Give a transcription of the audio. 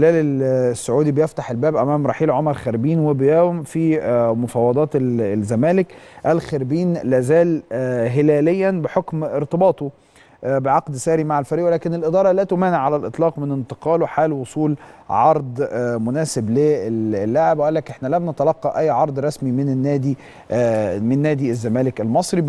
الهلال السعودي بيفتح الباب امام رحيل عمر خربين وبيوم في آه، مفاوضات الزمالك الخربين لازال آه، هلاليا بحكم ارتباطه آه، بعقد ساري مع الفريق ولكن الاداره لا تمانع على الاطلاق من انتقاله حال وصول عرض مناسب للاعب وقال لك احنا لم نتلقى اي عرض رسمي من النادي من نادي الزمالك المصري